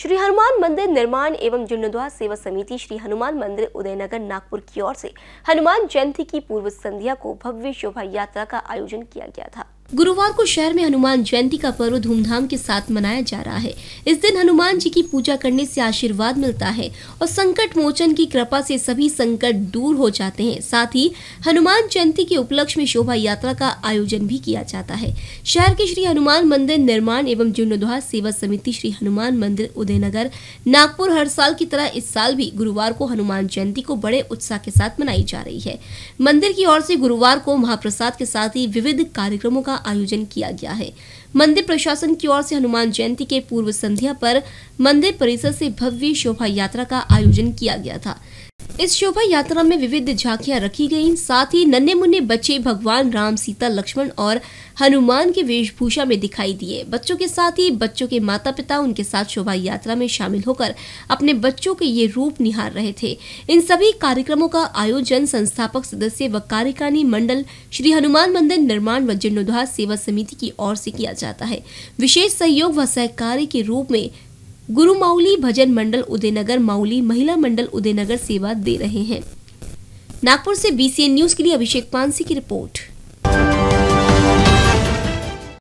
श्री हनुमान मंदिर निर्माण एवं जीर्णोद्वार सेवा समिति श्री हनुमान मंदिर उदयनगर नागपुर की ओर से हनुमान जयंती की पूर्व संध्या को भव्य शोभा यात्रा का आयोजन किया गया था गुरुवार को शहर में हनुमान जयंती का पर्व धूमधाम के साथ मनाया जा रहा है इस दिन हनुमान जी की पूजा करने से आशीर्वाद मिलता है और संकट मोचन की कृपा से सभी संकट दूर हो जाते हैं साथ ही हनुमान जयंती के उपलक्ष्य में शोभा यात्रा का आयोजन भी किया जाता है शहर के श्री हनुमान मंदिर निर्माण एवं जीर्णोद्वार सेवा समिति श्री हनुमान मंदिर उदयनगर नागपुर हर साल की तरह इस साल भी गुरुवार को हनुमान जयंती को बड़े उत्साह के साथ मनाई जा रही है मंदिर की ओर से गुरुवार को महाप्रसाद के साथ ही विविध कार्यक्रमों का का आयोजन किया गया है मंदिर प्रशासन की ओर से हनुमान जयंती के पूर्व संध्या पर मंदिर परिसर से भव्य शोभा यात्रा का आयोजन किया गया था इस शोभा यात्रा में विविध झांकियां रखी गईं साथ ही नन्हे मुन्ने बच्चे भगवान राम सीता लक्ष्मण और हनुमान के वेशभूषा में दिखाई दिए बच्चों के साथ ही बच्चों के माता पिता उनके साथ शोभा यात्रा में शामिल होकर अपने बच्चों के ये रूप निहार रहे थे इन सभी कार्यक्रमों का आयोजन संस्थापक सदस्य व कार्यकारिणी मंडल श्री हनुमान मंदिर निर्माण व जीर्णोद्वार सेवा समिति की ओर से किया जाता है विशेष सहयोग व सहकार्य के रूप में गुरु माउली भजन मंडल उदयनगर माउली महिला मंडल उदयनगर सेवा दे रहे हैं नागपुर से बीसीएन न्यूज के लिए अभिषेक पानसी की रिपोर्ट